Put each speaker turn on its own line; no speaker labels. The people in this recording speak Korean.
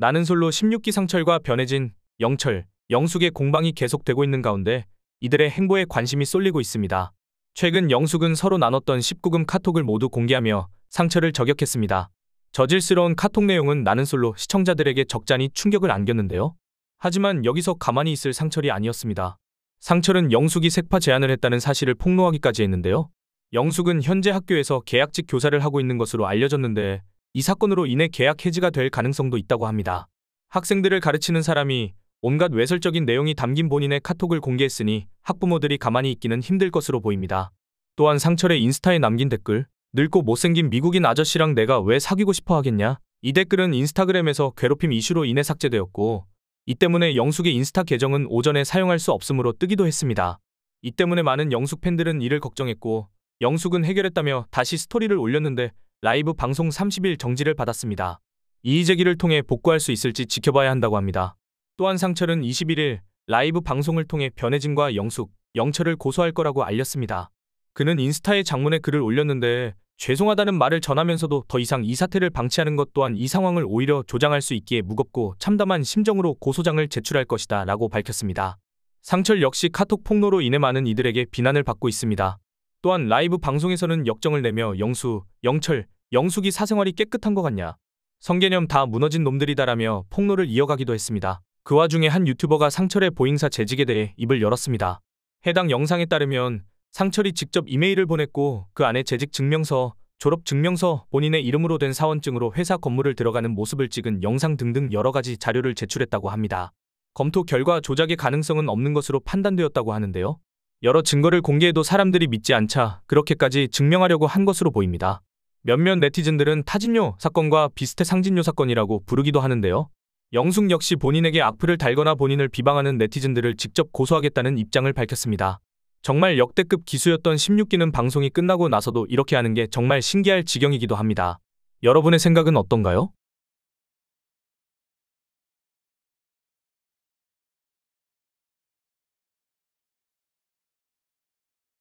나는 솔로 16기 상철과 변해진 영철, 영숙의 공방이 계속되고 있는 가운데 이들의 행보에 관심이 쏠리고 있습니다. 최근 영숙은 서로 나눴던 19금 카톡을 모두 공개하며 상철을 저격했습니다. 저질스러운 카톡 내용은 나는 솔로 시청자들에게 적잖이 충격을 안겼는데요. 하지만 여기서 가만히 있을 상철이 아니었습니다. 상철은 영숙이 색파 제안을 했다는 사실을 폭로하기까지 했는데요. 영숙은 현재 학교에서 계약직 교사를 하고 있는 것으로 알려졌는데 이 사건으로 인해 계약 해지가 될 가능성도 있다고 합니다. 학생들을 가르치는 사람이 온갖 외설적인 내용이 담긴 본인의 카톡을 공개했으니 학부모들이 가만히 있기는 힘들 것으로 보입니다. 또한 상철의 인스타에 남긴 댓글 늙고 못생긴 미국인 아저씨랑 내가 왜 사귀고 싶어 하겠냐? 이 댓글은 인스타그램에서 괴롭힘 이슈로 인해 삭제되었고 이 때문에 영숙의 인스타 계정은 오전에 사용할 수 없으므로 뜨기도 했습니다. 이 때문에 많은 영숙 팬들은 이를 걱정했고 영숙은 해결했다며 다시 스토리를 올렸는데 라이브 방송 30일 정지를 받았습니다. 이의 제기를 통해 복구할 수 있을지 지켜봐야 한다고 합니다. 또한 상철은 21일 라이브 방송을 통해 변혜진과 영숙, 영철을 고소할 거라고 알렸습니다. 그는 인스타에 장문의 글을 올렸는데 죄송하다는 말을 전하면서도 더 이상 이 사태를 방치하는 것 또한 이 상황을 오히려 조장할 수 있기에 무겁고 참담한 심정으로 고소장을 제출할 것이다 라고 밝혔습니다. 상철 역시 카톡 폭로로 인해 많은 이들에게 비난을 받고 있습니다. 또한 라이브 방송에서는 역정을 내며 영수, 영철, 영숙이 사생활이 깨끗한 것 같냐. 성개념 다 무너진 놈들이다라며 폭로를 이어가기도 했습니다. 그 와중에 한 유튜버가 상철의 보잉사 재직에 대해 입을 열었습니다. 해당 영상에 따르면 상철이 직접 이메일을 보냈고 그 안에 재직 증명서, 졸업 증명서, 본인의 이름으로 된 사원증으로 회사 건물을 들어가는 모습을 찍은 영상 등등 여러 가지 자료를 제출했다고 합니다. 검토 결과 조작의 가능성은 없는 것으로 판단되었다고 하는데요. 여러 증거를 공개해도 사람들이 믿지 않자 그렇게까지 증명하려고 한 것으로 보입니다. 몇몇 네티즌들은 타진료 사건과 비슷해 상진료 사건이라고 부르기도 하는데요. 영숙 역시 본인에게 악플을 달거나 본인을 비방하는 네티즌들을 직접 고소하겠다는 입장을 밝혔습니다. 정말 역대급 기수였던 16기는 방송이 끝나고 나서도 이렇게 하는 게 정말 신기할 지경이기도 합니다. 여러분의 생각은 어떤가요?